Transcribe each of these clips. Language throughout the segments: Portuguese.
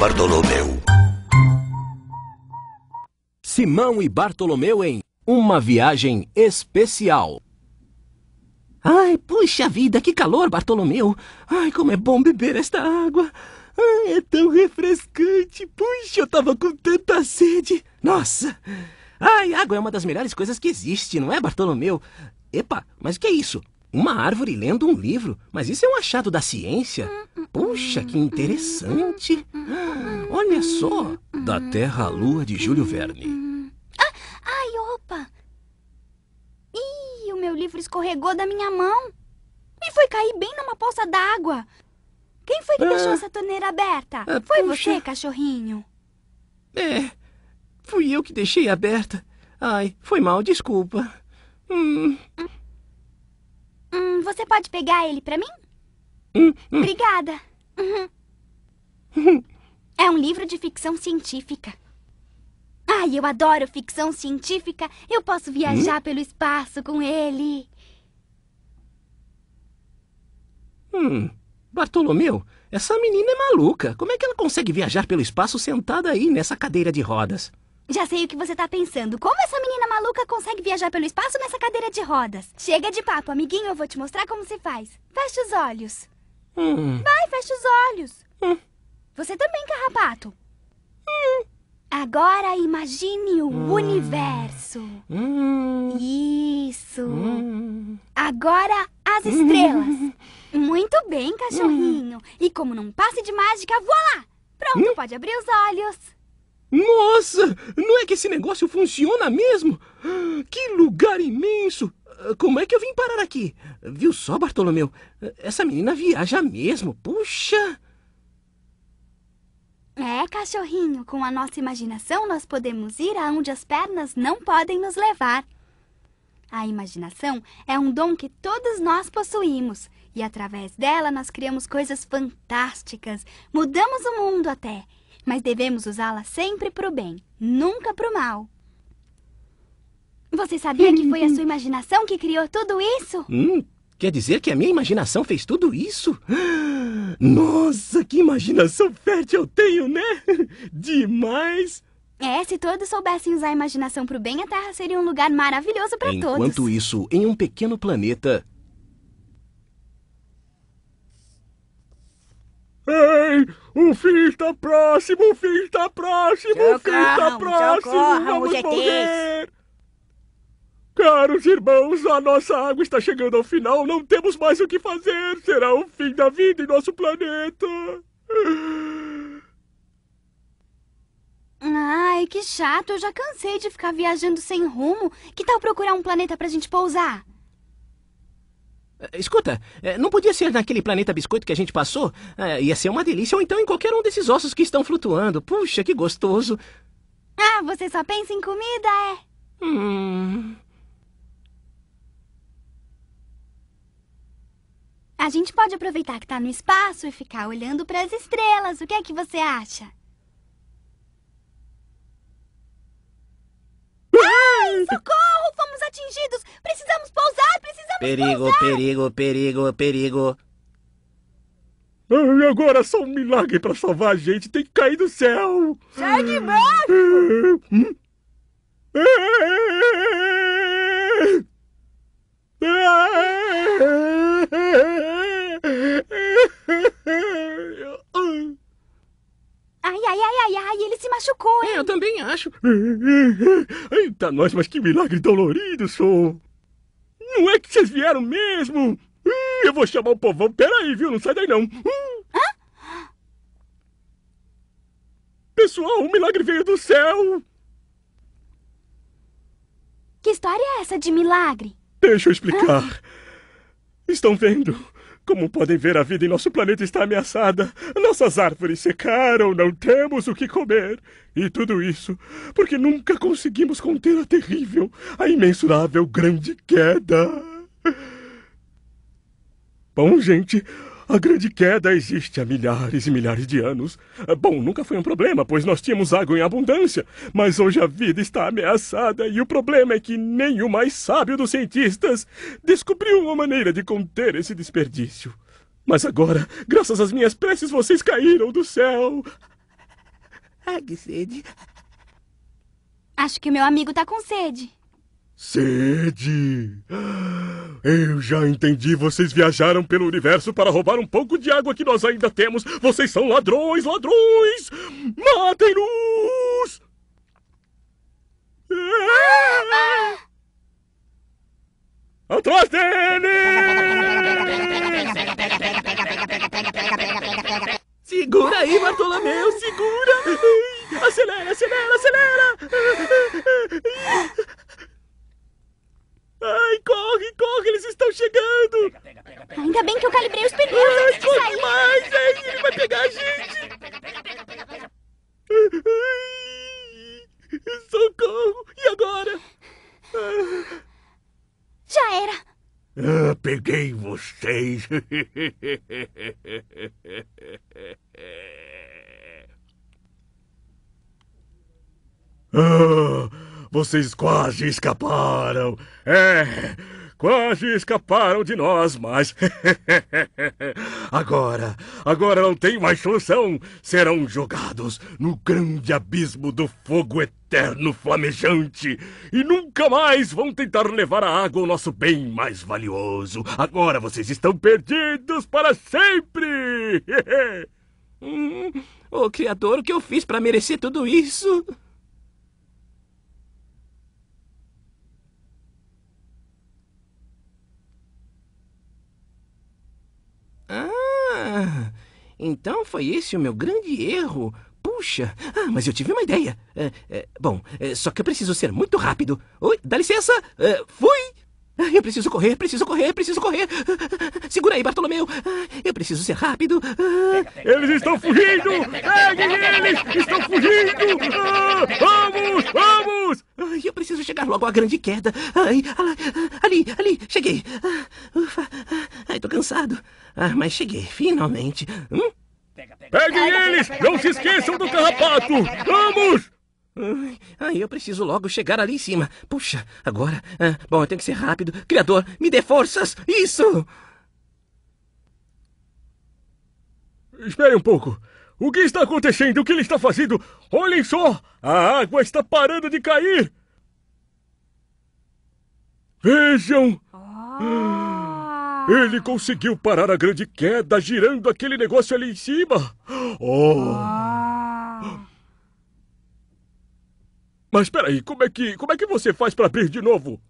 Bartolomeu. Simão e Bartolomeu em uma viagem especial. Ai, puxa vida, que calor, Bartolomeu! Ai, como é bom beber esta água! Ai, é tão refrescante! Puxa, eu tava com tanta sede! Nossa! Ai, água é uma das melhores coisas que existe, não é, Bartolomeu? Epa, mas o que é isso? Uma árvore lendo um livro. Mas isso é um achado da ciência? Puxa, que interessante! Olha só! Da Terra à Lua de Júlio Verne. Ah, ai, opa! Ih, o meu livro escorregou da minha mão. E foi cair bem numa poça d'água. Quem foi que ah, deixou essa torneira aberta? Ah, foi puxa. você, cachorrinho? É, fui eu que deixei aberta. Ai, foi mal, desculpa. Hum você pode pegar ele para mim? Hum, hum. Obrigada. Uhum. é um livro de ficção científica. Ai, eu adoro ficção científica. Eu posso hum? viajar pelo espaço com ele. Hum, Bartolomeu, essa menina é maluca. Como é que ela consegue viajar pelo espaço sentada aí nessa cadeira de rodas? Já sei o que você tá pensando. Como essa menina maluca consegue viajar pelo espaço nessa cadeira de rodas? Chega de papo, amiguinho. Eu vou te mostrar como se faz. Fecha os olhos. Hum. Vai, fecha os olhos. Hum. Você também, carrapato. Hum. Agora imagine o hum. universo. Hum. Isso. Hum. Agora as estrelas. Muito bem, cachorrinho. E como não passe de mágica, voa lá. Pronto, pode abrir os olhos. Nossa! Não é que esse negócio funciona mesmo? Que lugar imenso! Ah, como é que eu vim parar aqui? Viu só, Bartolomeu? Essa menina viaja mesmo, puxa! É, cachorrinho, com a nossa imaginação nós podemos ir aonde as pernas não podem nos levar. A imaginação é um dom que todos nós possuímos e através dela nós criamos coisas fantásticas, mudamos o mundo até mas devemos usá-la sempre para o bem, nunca para o mal. Você sabia que foi a sua imaginação que criou tudo isso? Hum, quer dizer que a minha imaginação fez tudo isso? Nossa, que imaginação fértil eu tenho, né? Demais! É, se todos soubessem usar a imaginação para o bem, a Terra seria um lugar maravilhoso para todos. Enquanto isso, em um pequeno planeta, O fim está próximo, o fim está próximo, o fim está próximo! vamos é morrer! Caros irmãos, a nossa água está chegando ao final, não temos mais o que fazer! Será o fim da vida em nosso planeta! Ai, que chato, eu já cansei de ficar viajando sem rumo. Que tal procurar um planeta pra gente pousar? Eh, escuta, eh, não podia ser naquele planeta biscoito que a gente passou? É, ia ser uma delícia, ou então em qualquer um desses ossos que estão flutuando. Puxa, que gostoso. Ah, você só pensa em comida, é? Hum. A gente pode aproveitar que está no espaço e ficar olhando para as estrelas. O que é que você acha? Ai, socorro! atingidos! Precisamos pousar! Precisamos perigo, pousar! Perigo, perigo, perigo, perigo! E agora só um milagre pra salvar a gente! Tem que cair do céu! Segue mesmo! Hum? Ai, ai, ai, ai, ai, ele se machucou, é, hein? É, eu também acho. Eita, nós, mas que milagre dolorido, sou. Não é que vocês vieram mesmo? Eu vou chamar o povão. Peraí, viu? Não sai daí, não. Hum. Hã? Pessoal, o milagre veio do céu. Que história é essa de milagre? Deixa eu explicar. Hã? Estão vendo? Como podem ver, a vida em nosso planeta está ameaçada. Nossas árvores secaram, não temos o que comer. E tudo isso porque nunca conseguimos conter a terrível, a imensurável grande queda. Bom, gente, a grande queda existe há milhares e milhares de anos. Bom, nunca foi um problema, pois nós tínhamos água em abundância. Mas hoje a vida está ameaçada e o problema é que nem o mais sábio dos cientistas descobriu uma maneira de conter esse desperdício. Mas agora, graças às minhas preces, vocês caíram do céu. Ah, que sede. Acho que meu amigo está com sede. Sede! Eu já entendi. Vocês viajaram pelo universo para roubar um pouco de água que nós ainda temos. Vocês são ladrões, ladrões! Matem-nos! Ah! Atrás dele! Segura aí, Bartolomeu, segura! Acelera, acelera, acelera! estão chegando! Pega, pega, pega, Ainda bem que eu calibrei os pneus! Ai, corre mais, hein? Ele vai pegar a gente! Ai, socorro! E agora? Já era! Ah, peguei vocês! ah, vocês quase escaparam! É! Quase escaparam de nós, mas. agora, agora não tem mais solução. Serão jogados no grande abismo do fogo eterno flamejante. E nunca mais vão tentar levar à água o nosso bem mais valioso. Agora vocês estão perdidos para sempre! hum, ô Criador, o que eu fiz para merecer tudo isso? Ah, então foi esse o meu grande erro. Puxa, ah, mas eu tive uma ideia. É, é, bom, é, só que eu preciso ser muito rápido. Oi, dá licença. É, fui! Ah, eu preciso correr, preciso correr, preciso correr. Ah, segura aí, Bartolomeu. Eu preciso ser rápido. Eles estão fugindo! Peguem eles! Estão fugindo! vamos, vamos! eu preciso chegar logo à grande queda. Ai, ali, ali, cheguei. Ufa, Ai, tô cansado. Ah, mas cheguei, finalmente. Hum? Peguem eles! Não se esqueçam do carrapato! Vamos! Ah, ai, eu preciso logo chegar ali em cima. Puxa, agora. Ah, bom, eu tenho que ser rápido. Criador, me dê forças! Isso! Espere um pouco. O que está acontecendo? O que ele está fazendo? Olhem só! A água está parando de cair! Oh. Vejam! Oh. Ele conseguiu parar a grande queda girando aquele negócio ali em cima. Oh. Ah. Mas espera aí, como é que, como é que você faz para abrir de novo?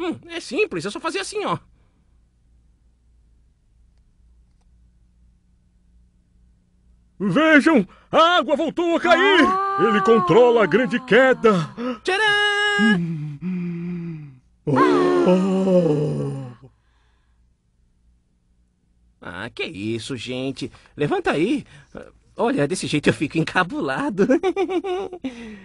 Hum, é simples, é só fazer assim, ó. Vejam, a água voltou a cair. Ah. Ele controla a grande queda. Tcharam! Hum. Oh. Ah. que isso, gente? Levanta aí. Olha, desse jeito eu fico encabulado.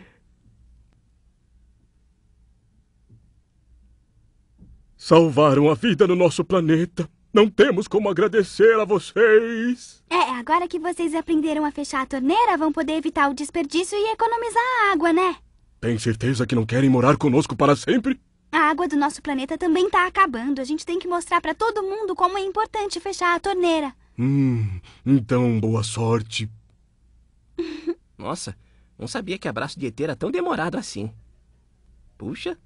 Salvaram a vida no nosso planeta. Não temos como agradecer a vocês. É, agora que vocês aprenderam a fechar a torneira, vão poder evitar o desperdício e economizar a água, né? Tem certeza que não querem morar conosco para sempre? A água do nosso planeta também está acabando. A gente tem que mostrar para todo mundo como é importante fechar a torneira. Hum, então boa sorte. Nossa, não sabia que abraço de ET era é tão demorado assim. Puxa,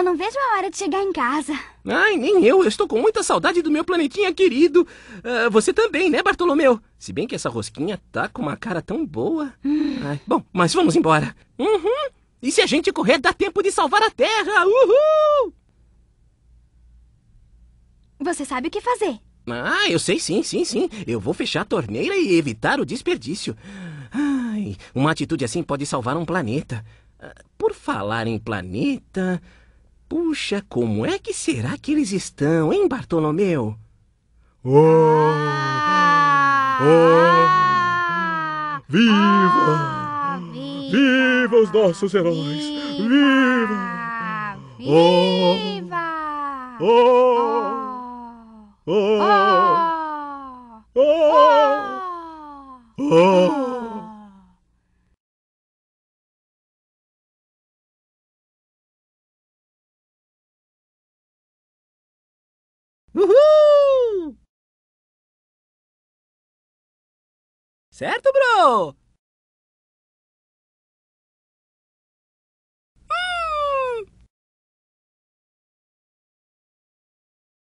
Eu não vejo a hora de chegar em casa. Ai, nem eu. Eu estou com muita saudade do meu planetinha querido. Uh, você também, né, Bartolomeu? Se bem que essa rosquinha tá com uma cara tão boa. Hum. Ai, bom, mas vamos embora. Uhum. E se a gente correr, dá tempo de salvar a Terra! Uhul! Você sabe o que fazer. Ah, eu sei sim, sim, sim. Eu vou fechar a torneira e evitar o desperdício. Ai, uma atitude assim pode salvar um planeta. Ah, por falar em planeta. Puxa, como é que será que eles estão, hein, Bartolomeu? Oh! Ah! Oh! Ah, viva! Viva os nossos heróis! Viva! Viva! Oh! Oh! Oh! Oh! oh! oh! oh! Uhul! Certo, bro?